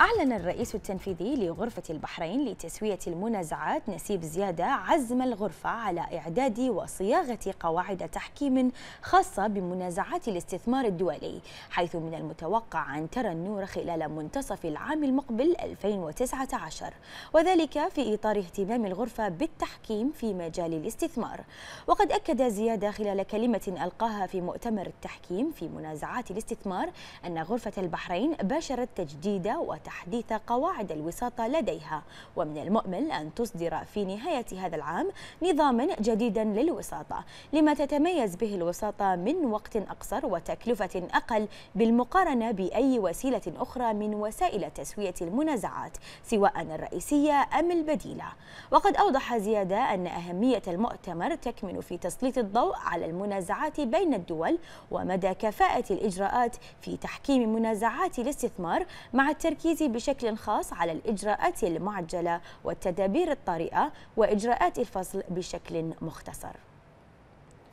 أعلن الرئيس التنفيذي لغرفة البحرين لتسوية المنازعات نسيب زيادة عزم الغرفة على إعداد وصياغة قواعد تحكيم خاصة بمنازعات الاستثمار الدولي حيث من المتوقع أن ترى النور خلال منتصف العام المقبل 2019 وذلك في إطار اهتمام الغرفة بالتحكيم في مجال الاستثمار وقد أكد زيادة خلال كلمة ألقاها في مؤتمر التحكيم في منازعات الاستثمار أن غرفة البحرين باشرت تجديد وتحكيم تحديث قواعد الوساطة لديها ومن المؤمل أن تصدر في نهاية هذا العام نظاما جديدا للوساطة لما تتميز به الوساطة من وقت أقصر وتكلفة أقل بالمقارنة بأي وسيلة أخرى من وسائل تسوية المنازعات سواء الرئيسية أم البديلة وقد أوضح زيادة أن أهمية المؤتمر تكمن في تسليط الضوء على المنازعات بين الدول ومدى كفاءة الإجراءات في تحكيم منازعات الاستثمار مع التركيز التركيز بشكل خاص على الإجراءات المعجلة والتدابير الطارئة وإجراءات الفصل بشكل مختصر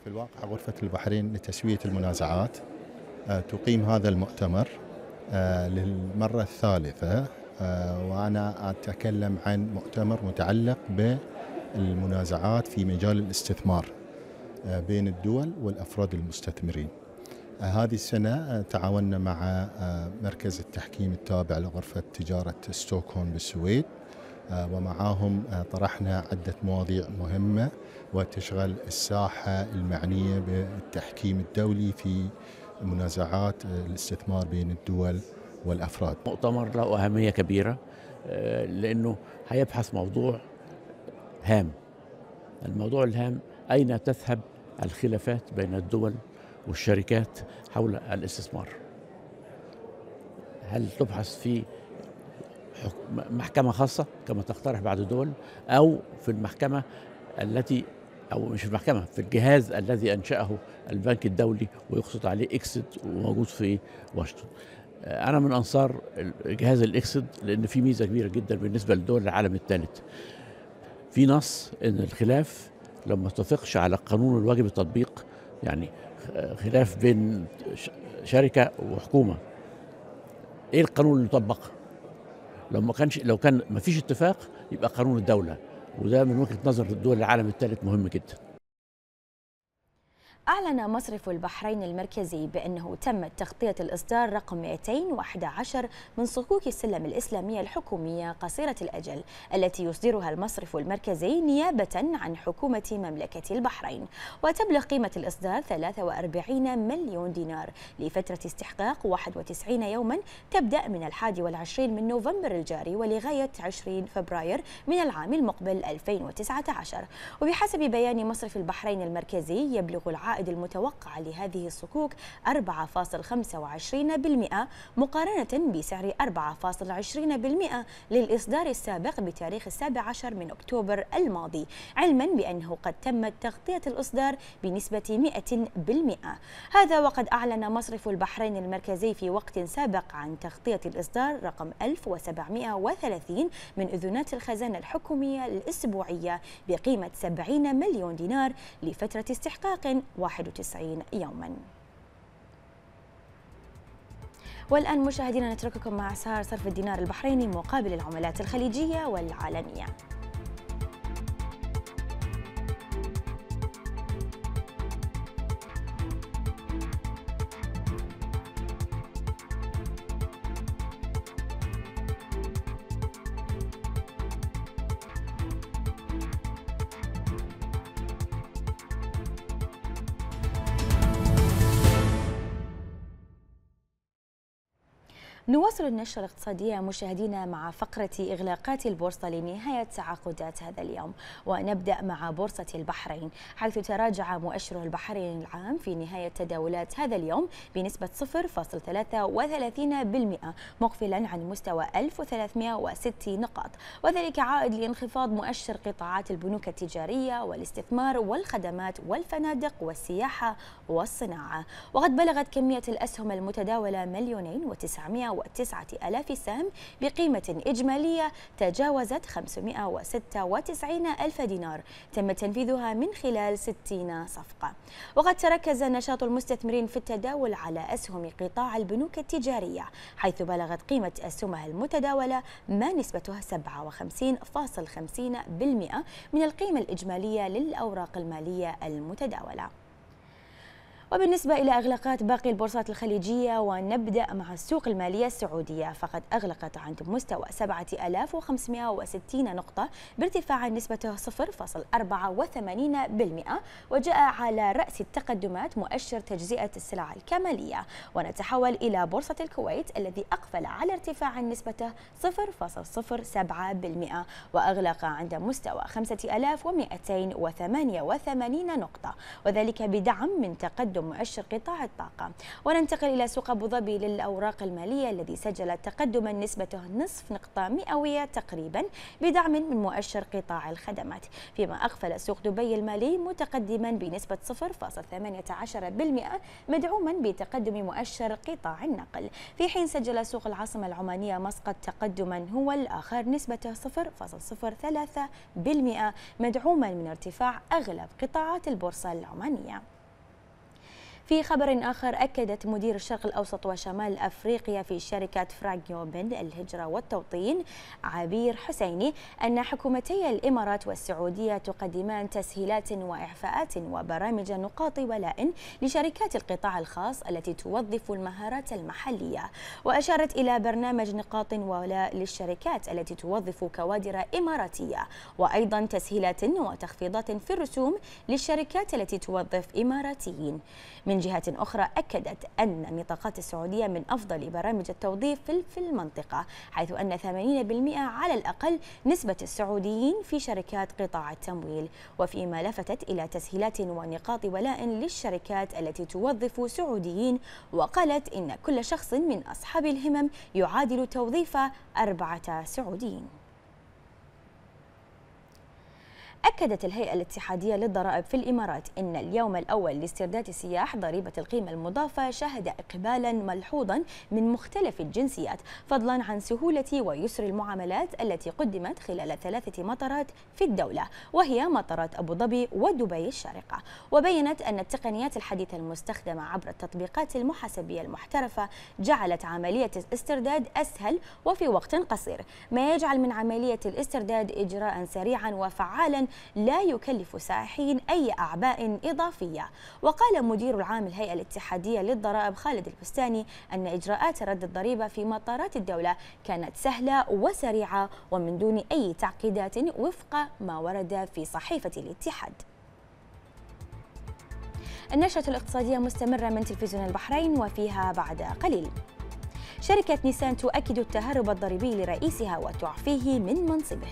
في الواقع غرفة البحرين لتسوية المنازعات آه، تقيم هذا المؤتمر آه، للمرة الثالثة آه، وأنا أتكلم عن مؤتمر متعلق بالمنازعات في مجال الاستثمار بين الدول والأفراد المستثمرين هذه السنة آه، تعاوننا مع آه، مركز التحكيم التابع لغرفة تجارة ستوكهولم بالسويد آه، ومعاهم طرحنا عدة مواضيع مهمة وتشغل الساحة المعنية بالتحكيم الدولي في منازعات الاستثمار بين الدول والأفراد مؤتمر له أهمية كبيرة لأنه هيبحث موضوع هام الموضوع الهام أين تذهب الخلافات بين الدول والشركات حول الاستثمار هل تبحث في محكمة خاصة كما تقترح بعض الدول أو في المحكمة التي أو مش في المحكمة في الجهاز الذي أنشأه البنك الدولي ويقصد عليه إكسد وموجود في واشنطن أنا من أنصار جهاز الإكسد لأن في ميزة كبيرة جدا بالنسبة لدول العالم الثالث في نص أن الخلاف لما اتفقش على قانون الواجب التطبيق يعني خلاف بين شركه وحكومه ايه القانون اللي يطبق؟ لو ما كانش لو كان ما فيش اتفاق يبقى قانون الدوله وده من وجهه نظر الدول العالم الثالث مهم جدا أعلن مصرف البحرين المركزي بأنه تمت تغطية الإصدار رقم 211 من صكوك السلم الإسلامية الحكومية قصيرة الأجل التي يصدرها المصرف المركزي نيابة عن حكومة مملكة البحرين وتبلغ قيمة الإصدار 43 مليون دينار لفترة استحقاق 91 يوما تبدأ من 21 من نوفمبر الجاري ولغاية 20 فبراير من العام المقبل 2019 وبحسب بيان مصرف البحرين المركزي يبلغ العام العائد المتوقع لهذه الصكوك 4.25% مقارنة بسعر 4.20% للإصدار السابق بتاريخ 17 من أكتوبر الماضي علما بأنه قد تمت تغطية الإصدار بنسبة 100% هذا وقد أعلن مصرف البحرين المركزي في وقت سابق عن تغطية الإصدار رقم 1730 من أذنات الخزانة الحكومية الأسبوعية بقيمة 70 مليون دينار لفترة استحقاق 91 يوماً والآن مشاهدينا نترككم مع أسعار صرف الدينار البحريني مقابل العملات الخليجية والعالمية نواصل النشرة الاقتصادية مشاهدينا مع فقرة إغلاقات البورصة لنهاية تعاقدات هذا اليوم ونبدأ مع بورصة البحرين حيث تراجع مؤشر البحرين العام في نهاية تداولات هذا اليوم بنسبة 0.33% مقفلا عن مستوى 1306 نقاط وذلك عائد لانخفاض مؤشر قطاعات البنوك التجارية والاستثمار والخدمات والفنادق والسياحة والصناعة وقد بلغت كمية الأسهم المتداولة مليونين وتسعمائة ألاف سهم بقيمة إجمالية تجاوزت 596 ألف دينار تم تنفيذها من خلال 60 صفقة وقد تركز نشاط المستثمرين في التداول على أسهم قطاع البنوك التجارية حيث بلغت قيمة أسهمها المتداولة ما نسبتها 57.50% من القيمة الإجمالية للأوراق المالية المتداولة وبالنسبة إلى إغلاقات باقي البورصات الخليجية ونبدأ مع السوق المالية السعودية فقد أغلقت عند مستوى 7560 نقطة بارتفاع نسبته 0.84% وجاء على رأس التقدمات مؤشر تجزئة السلع الكمالية ونتحول إلى بورصة الكويت الذي أقفل على ارتفاع نسبته 0.07% وأغلق عند مستوى 5288 نقطة وذلك بدعم من تقدم مؤشر قطاع الطاقة وننتقل إلى سوق أبو ظبي للأوراق المالية الذي سجل تقدما نسبته نصف نقطة مئوية تقريبا بدعم من مؤشر قطاع الخدمات فيما أغفل سوق دبي المالي متقدما بنسبة 0.18% مدعوما بتقدم مؤشر قطاع النقل في حين سجل سوق العاصمة العمانية مسقط تقدما هو الآخر نسبته 0.03% مدعوما من ارتفاع أغلب قطاعات البورصة العمانية في خبر آخر أكدت مدير الشرق الأوسط وشمال أفريقيا في شركة فراغيو بند الهجرة والتوطين عبير حسيني أن حكومتي الإمارات والسعودية تقدمان تسهيلات وإعفاءات وبرامج نقاط ولاء لشركات القطاع الخاص التي توظف المهارات المحلية وأشارت إلى برنامج نقاط ولاء للشركات التي توظف كوادر إماراتية وأيضا تسهيلات وتخفيضات في الرسوم للشركات التي توظف إماراتيين من جهة أخرى أكدت أن نطاقات السعودية من أفضل برامج التوظيف في المنطقة حيث أن 80% على الأقل نسبة السعوديين في شركات قطاع التمويل وفيما لفتت إلى تسهيلات ونقاط ولاء للشركات التي توظف سعوديين وقالت إن كل شخص من أصحاب الهمم يعادل توظيف أربعة سعوديين أكدت الهيئة الاتحادية للضرائب في الإمارات أن اليوم الأول لاسترداد السياح ضريبة القيمة المضافة شهد إقبالا ملحوظا من مختلف الجنسيات فضلا عن سهولة ويسر المعاملات التي قدمت خلال ثلاثة مطارات في الدولة وهي مطارات أبو ظبي ودبي الشارقة وبينت أن التقنيات الحديثة المستخدمة عبر التطبيقات المحاسبية المحترفة جعلت عملية الاسترداد أسهل وفي وقت قصير ما يجعل من عملية الاسترداد إجراء سريعا وفعالا لا يكلف سائحين أي أعباء إضافية وقال مدير العام الهيئة الاتحادية للضرائب خالد البستاني أن إجراءات رد الضريبة في مطارات الدولة كانت سهلة وسريعة ومن دون أي تعقيدات وفق ما ورد في صحيفة الاتحاد النشرة الاقتصادية مستمرة من تلفزيون البحرين وفيها بعد قليل شركة نيسان تؤكد التهرب الضريبي لرئيسها وتعفيه من منصبه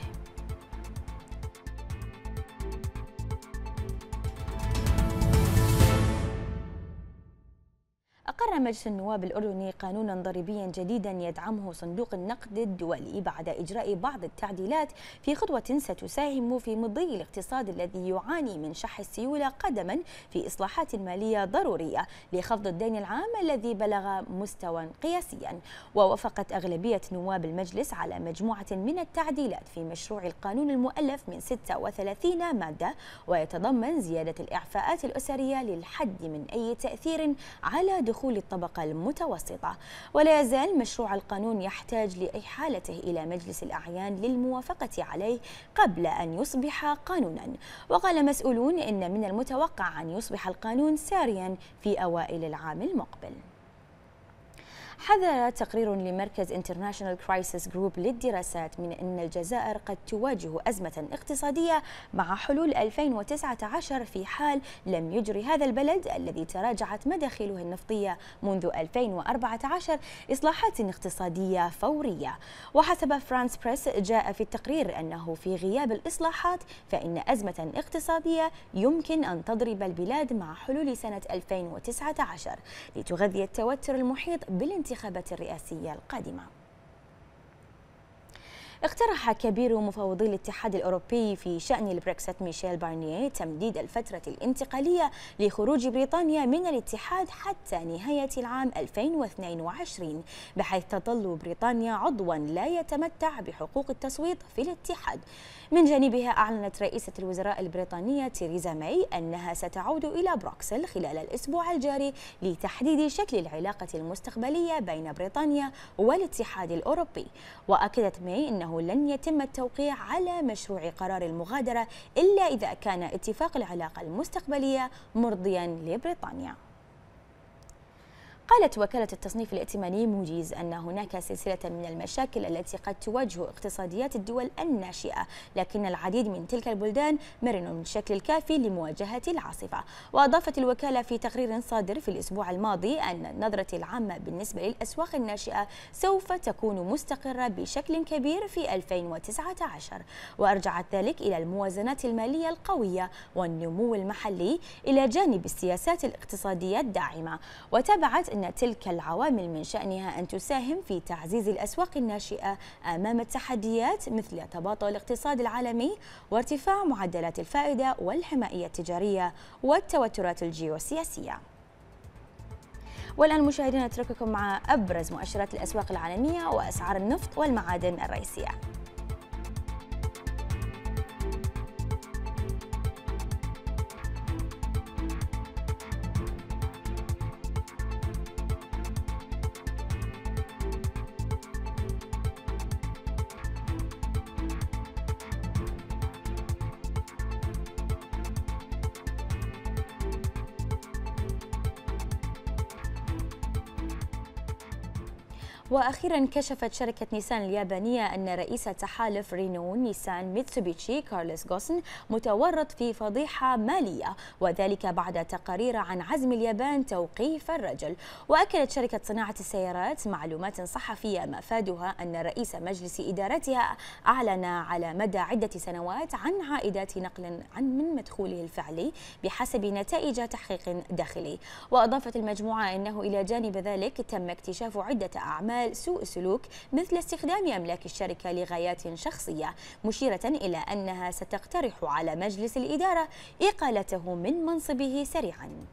مجلس النواب الأردني قانونا ضريبيا جديدا يدعمه صندوق النقد الدولي بعد إجراء بعض التعديلات في خطوة ستساهم في مضي الاقتصاد الذي يعاني من شح السيولة قدما في إصلاحات مالية ضرورية لخفض الدين العام الذي بلغ مستوى قياسيا ووافقت أغلبية نواب المجلس على مجموعة من التعديلات في مشروع القانون المؤلف من 36 مادة ويتضمن زيادة الإعفاءات الأسرية للحد من أي تأثير على دخول الطبقة الطبقة المتوسطة ولا يزال مشروع القانون يحتاج لإحالته إلى مجلس الأعيان للموافقة عليه قبل أن يصبح قانونا وقال مسؤولون إن من المتوقع أن يصبح القانون ساريا في أوائل العام المقبل حذر تقرير لمركز انترناشونال كرايسيس جروب للدراسات من أن الجزائر قد تواجه أزمة اقتصادية مع حلول 2019 في حال لم يجري هذا البلد الذي تراجعت مداخله النفطية منذ 2014 إصلاحات اقتصادية فورية وحسب فرانس بريس جاء في التقرير أنه في غياب الإصلاحات فإن أزمة اقتصادية يمكن أن تضرب البلاد مع حلول سنة 2019 لتغذي التوتر المحيط بالانتهاء الانتخابات الرئاسية القادمة اقترح كبير مفوضي الاتحاد الأوروبي في شأن البريكسيت ميشيل بارنيه تمديد الفترة الانتقالية لخروج بريطانيا من الاتحاد حتى نهاية العام 2022 بحيث تظل بريطانيا عضوا لا يتمتع بحقوق التصويت في الاتحاد من جانبها أعلنت رئيسة الوزراء البريطانية تيريزا ماي أنها ستعود إلى بروكسل خلال الأسبوع الجاري لتحديد شكل العلاقة المستقبلية بين بريطانيا والاتحاد الأوروبي وأكدت ماي أنه لن يتم التوقيع على مشروع قرار المغادرة إلا إذا كان اتفاق العلاقة المستقبلية مرضيا لبريطانيا قالت وكالة التصنيف الائتماني موديز أن هناك سلسلة من المشاكل التي قد تواجه اقتصاديات الدول الناشئة لكن العديد من تلك البلدان مرنوا من الكافي لمواجهة العاصفة وأضافت الوكالة في تقرير صادر في الأسبوع الماضي أن النظرة العامة بالنسبة للأسواق الناشئة سوف تكون مستقرة بشكل كبير في 2019 وأرجعت ذلك إلى الموازنات المالية القوية والنمو المحلي إلى جانب السياسات الاقتصادية الداعمة وتابعت أن تلك العوامل من شأنها أن تساهم في تعزيز الأسواق الناشئة أمام التحديات مثل تباطؤ الاقتصاد العالمي وارتفاع معدلات الفائدة والحماية التجارية والتوترات الجيوسياسية والآن مشاهدينا أترككم مع أبرز مؤشرات الأسواق العالمية وأسعار النفط والمعادن الرئيسية وأخيرا كشفت شركة نيسان اليابانية أن رئيس تحالف رينو نيسان ميتسوبيتشي كارلس غوسن متورط في فضيحة مالية وذلك بعد تقارير عن عزم اليابان توقيف الرجل وأكدت شركة صناعة السيارات معلومات صحفية مفادها أن رئيس مجلس إدارتها أعلن على مدى عدة سنوات عن عائدات نقل عن من مدخوله الفعلي بحسب نتائج تحقيق داخلي وأضافت المجموعة أنه إلى جانب ذلك تم اكتشاف عدة أعمال سوء سلوك مثل استخدام أملاك الشركة لغايات شخصية مشيرة إلى أنها ستقترح على مجلس الإدارة إقالته من منصبه سريعاً